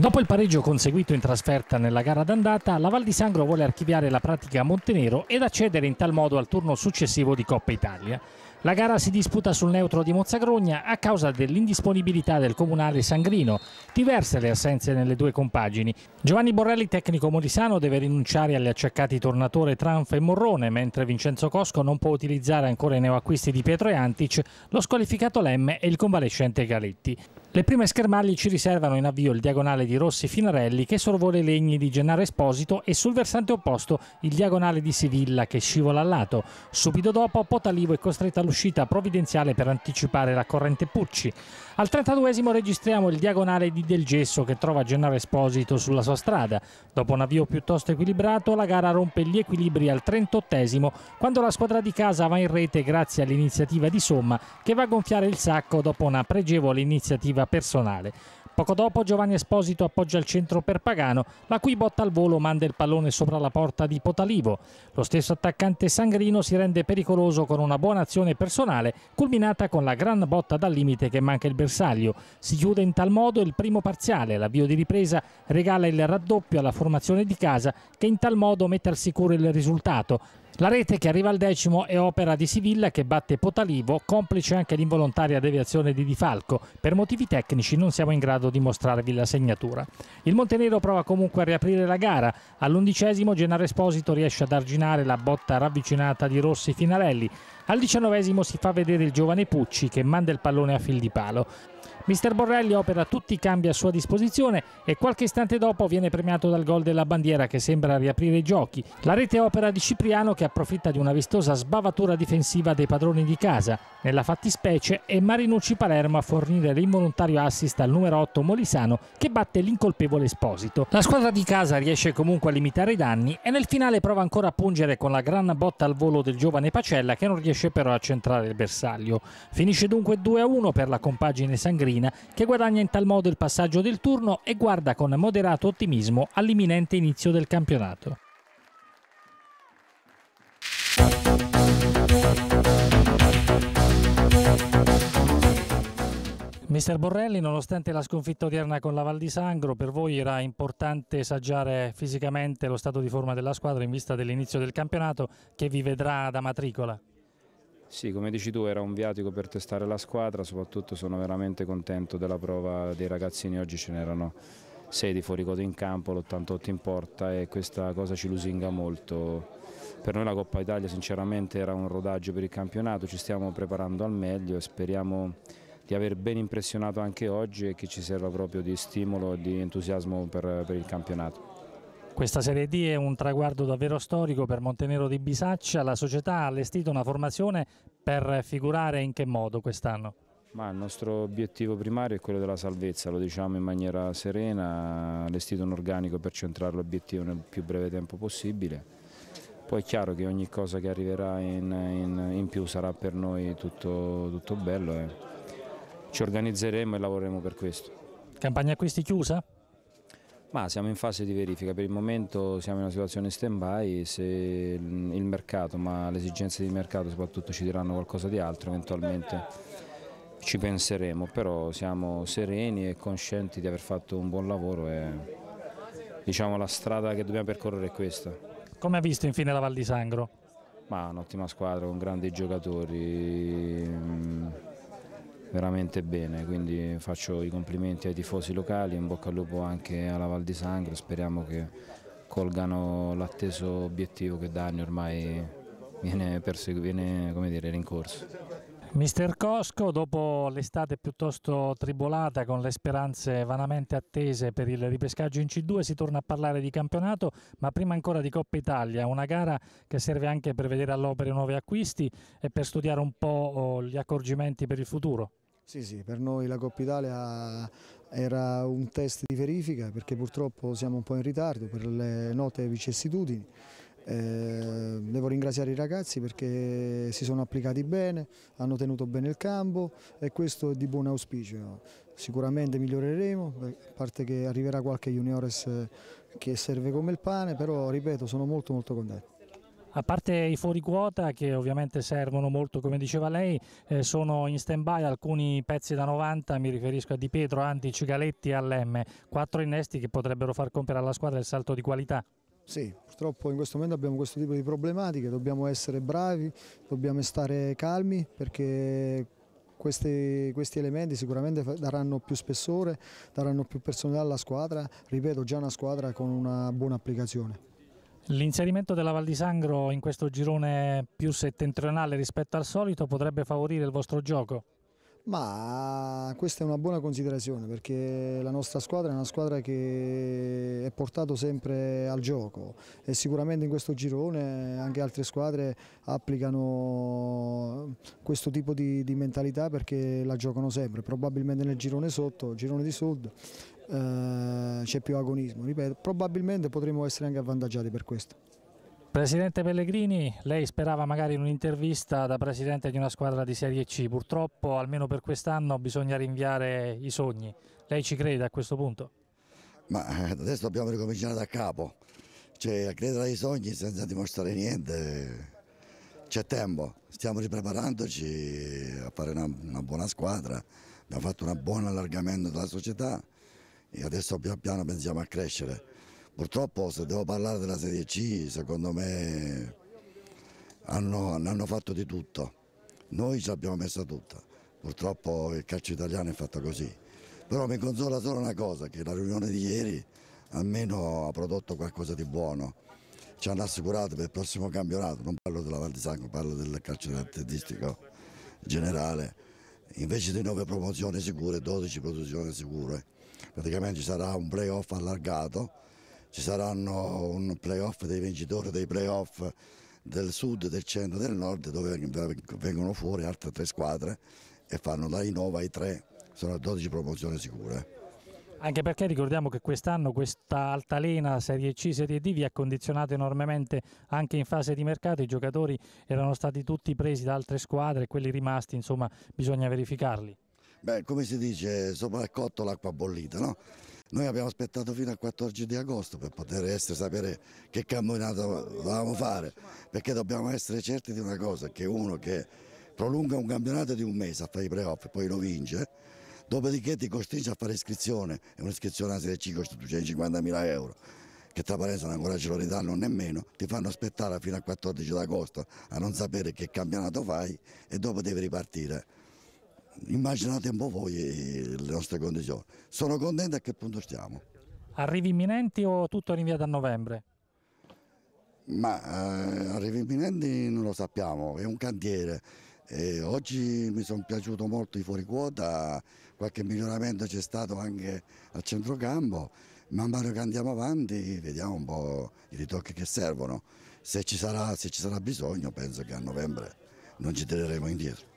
Dopo il pareggio conseguito in trasferta nella gara d'andata, la Val di Sangro vuole archiviare la pratica a Montenero ed accedere in tal modo al turno successivo di Coppa Italia. La gara si disputa sul neutro di Mozzagrogna a causa dell'indisponibilità del comunale Sangrino, diverse le assenze nelle due compagini. Giovanni Borrelli, tecnico molisano, deve rinunciare agli acciaccati Tornatore, Tranfa e Morrone, mentre Vincenzo Cosco non può utilizzare ancora i neoacquisti di Pietro e Antic, lo squalificato Lemme e il convalescente Galetti. Le prime schermaglie ci riservano in avvio il diagonale di Rossi Finarelli che sorvola i legni di Gennaro Esposito e sul versante opposto il diagonale di Sivilla che scivola al lato. Subito dopo Potalivo è costretto all'uscita provvidenziale per anticipare la corrente Pucci. Al 32 registriamo il diagonale di Del Gesso che trova Gennaro Esposito sulla sua strada. Dopo un avvio piuttosto equilibrato la gara rompe gli equilibri al 38 quando la squadra di casa va in rete grazie all'iniziativa di Somma che va a gonfiare il sacco dopo una pregevole iniziativa personale. Poco dopo Giovanni Esposito appoggia il centro per Pagano, la cui botta al volo manda il pallone sopra la porta di Potalivo. Lo stesso attaccante Sangrino si rende pericoloso con una buona azione personale, culminata con la gran botta dal limite che manca il bersaglio. Si chiude in tal modo il primo parziale, l'avvio di ripresa regala il raddoppio alla formazione di casa che in tal modo mette al sicuro il risultato. La rete che arriva al decimo è opera di Sivilla che batte Potalivo, complice anche l'involontaria deviazione di Di Falco. Per motivi tecnici non siamo in grado di mostrarvi la segnatura. Il Montenero prova comunque a riaprire la gara. All'undicesimo Gennaro Esposito riesce ad arginare la botta ravvicinata di Rossi Finarelli. Al diciannovesimo si fa vedere il giovane Pucci che manda il pallone a fil di palo. Mister Borrelli opera tutti i cambi a sua disposizione e qualche istante dopo viene premiato dal gol della bandiera che sembra riaprire i giochi. La rete opera di Cipriano che approfitta di una vistosa sbavatura difensiva dei padroni di casa. Nella fattispecie è Marinucci Palermo a fornire l'involontario assist al numero 8 Molisano che batte l'incolpevole Esposito. La squadra di casa riesce comunque a limitare i danni e nel finale prova ancora a pungere con la gran botta al volo del giovane Pacella che non riesce però a centrare il bersaglio. Finisce dunque 2-1 per la compagine sangrina Fiorentina che guadagna in tal modo il passaggio del turno e guarda con moderato ottimismo all'imminente inizio del campionato. Mister Borrelli, nonostante la sconfitta odierna con la Val di Sangro, per voi era importante esaggiare fisicamente lo stato di forma della squadra in vista dell'inizio del campionato che vi vedrà da matricola? Sì, come dici tu era un viatico per testare la squadra, soprattutto sono veramente contento della prova dei ragazzini, oggi ce n'erano 6 di fuoricoto in campo, l'88 in porta e questa cosa ci lusinga molto. Per noi la Coppa Italia sinceramente era un rodaggio per il campionato, ci stiamo preparando al meglio e speriamo di aver ben impressionato anche oggi e che ci serva proprio di stimolo e di entusiasmo per, per il campionato. Questa Serie D è un traguardo davvero storico per Montenero di Bisaccia. La società ha allestito una formazione per figurare in che modo quest'anno? Ma il nostro obiettivo primario è quello della salvezza, lo diciamo in maniera serena, allestito un organico per centrare l'obiettivo nel più breve tempo possibile. Poi è chiaro che ogni cosa che arriverà in, in, in più sarà per noi tutto, tutto bello e eh. ci organizzeremo e lavoreremo per questo. Campagna acquisti chiusa? Ma siamo in fase di verifica, per il momento siamo in una situazione stand-by, se il mercato, ma le esigenze di mercato soprattutto ci diranno qualcosa di altro, eventualmente ci penseremo, però siamo sereni e conscienti di aver fatto un buon lavoro e diciamo la strada che dobbiamo percorrere è questa. Come ha visto infine la Val di Sangro? Ma un'ottima squadra con grandi giocatori, mm, veramente bene, quindi faccio i complimenti ai tifosi locali, in bocca al lupo anche alla Val di Sangro, speriamo che colgano l'atteso obiettivo che da anni ormai viene, viene dire, rincorso. Mister Cosco, dopo l'estate piuttosto tribolata con le speranze vanamente attese per il ripescaggio in C2, si torna a parlare di campionato, ma prima ancora di Coppa Italia, una gara che serve anche per vedere all'opera nuovi acquisti e per studiare un po' oh, gli accorgimenti per il futuro. Sì, sì, per noi la Coppa Italia era un test di verifica perché purtroppo siamo un po' in ritardo per le note vicissitudini. Eh, devo ringraziare i ragazzi perché si sono applicati bene, hanno tenuto bene il campo e questo è di buon auspicio. Sicuramente miglioreremo, a parte che arriverà qualche juniores che serve come il pane, però ripeto sono molto molto contento a parte i fuori quota che ovviamente servono molto come diceva lei, eh, sono in stand by alcuni pezzi da 90, mi riferisco a Di Pietro, Antic, Galetti e Allemme, quattro innesti che potrebbero far compiere alla squadra il salto di qualità. Sì, purtroppo in questo momento abbiamo questo tipo di problematiche, dobbiamo essere bravi, dobbiamo stare calmi perché questi, questi, elementi sicuramente daranno più spessore, daranno più personalità alla squadra, ripeto già una squadra con una buona applicazione. L'inserimento della Val di Sangro in questo girone più settentrionale rispetto al solito potrebbe favorire il vostro gioco? Ma questa è una buona considerazione perché la nostra squadra è una squadra che è portata sempre al gioco e sicuramente in questo girone anche altre squadre applicano questo tipo di, di mentalità perché la giocano sempre, probabilmente nel girone sotto, girone di sud eh, c'è più agonismo. Ripeto, probabilmente potremmo essere anche avvantaggiati per questo. Presidente Pellegrini, lei sperava magari in un'intervista da presidente di una squadra di Serie C, purtroppo almeno per quest'anno bisogna rinviare i sogni. Lei ci crede a questo punto? Ma eh, adesso dobbiamo ricominciare da capo, cioè credere ai sogni senza dimostrare niente c'è tempo, stiamo ripreparandoci a fare una, una buona squadra, abbiamo fatto un buon allargamento della società e adesso pian piano pensiamo a crescere. Purtroppo se devo parlare della Serie C secondo me hanno, hanno fatto di tutto, noi ci abbiamo messo tutta, purtroppo il calcio italiano è fatto così, però mi consola solo una cosa, che la riunione di ieri almeno ha prodotto qualcosa di buono, ci hanno assicurato per il prossimo campionato, non parlo della Val di Sango, parlo del calcio artistico generale, invece di 9 promozioni sicure, 12 produzioni sicure praticamente ci sarà un playoff allargato, ci saranno un playoff dei vincitori dei playoff del sud, del centro e del nord dove vengono fuori altre tre squadre e fanno dai 9 ai 3, sono 12 promozioni sicure. Anche perché ricordiamo che quest'anno questa altalena Serie C, Serie D vi ha condizionato enormemente anche in fase di mercato, i giocatori erano stati tutti presi da altre squadre e quelli rimasti insomma bisogna verificarli. Beh, come si dice, sopra il cotto l'acqua bollita, no? Noi abbiamo aspettato fino al 14 di agosto per poter essere, sapere che campionato dovevamo fare, perché dobbiamo essere certi di una cosa, che uno che prolunga un campionato di un mese a fare i playoff e poi lo vince, dopodiché ti costringe a fare iscrizione, e un'iscrizione a Serie C costa 250.000 euro, che tra parentesi ancora ce lo ridanno nemmeno, ti fanno aspettare fino al 14 d'agosto a non sapere che campionato fai e dopo devi ripartire immaginate un po' voi eh, le nostre condizioni. Sono contento a che punto stiamo. Arrivi imminenti o tutto rinviato a novembre? Ma eh, arrivi imminenti non lo sappiamo, è un cantiere. E oggi mi sono piaciuto molto i fuori quota, qualche miglioramento c'è stato anche al centrocampo. Man mano che andiamo avanti vediamo un po' i ritocchi che servono. se ci sarà, se ci sarà bisogno penso che a novembre non ci tireremo indietro.